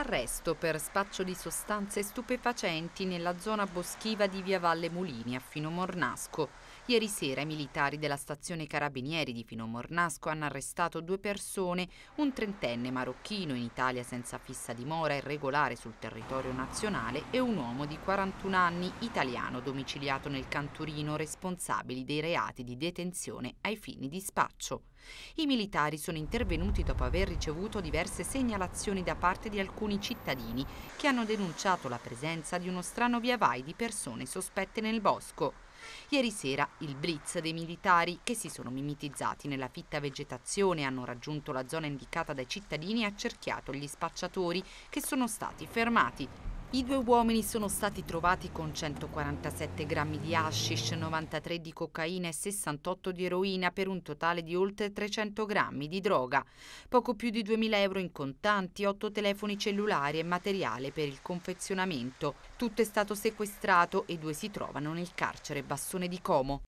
Arresto per spaccio di sostanze stupefacenti nella zona boschiva di Via Valle Mulini a Fino Mornasco. Ieri sera i militari della stazione Carabinieri di Fino Mornasco hanno arrestato due persone, un trentenne marocchino in Italia senza fissa dimora e regolare sul territorio nazionale e un uomo di 41 anni italiano domiciliato nel Canturino responsabili dei reati di detenzione ai fini di spaccio. I militari sono intervenuti dopo aver ricevuto diverse segnalazioni da parte di alcuni alcuni cittadini che hanno denunciato la presenza di uno strano via vai di persone sospette nel bosco. Ieri sera il blitz dei militari che si sono mimetizzati nella fitta vegetazione e hanno raggiunto la zona indicata dai cittadini ha cerchiato gli spacciatori che sono stati fermati i due uomini sono stati trovati con 147 grammi di hashish, 93 di cocaina e 68 di eroina per un totale di oltre 300 grammi di droga, poco più di 2.000 euro in contanti, 8 telefoni cellulari e materiale per il confezionamento. Tutto è stato sequestrato e due si trovano nel carcere Bassone di Como.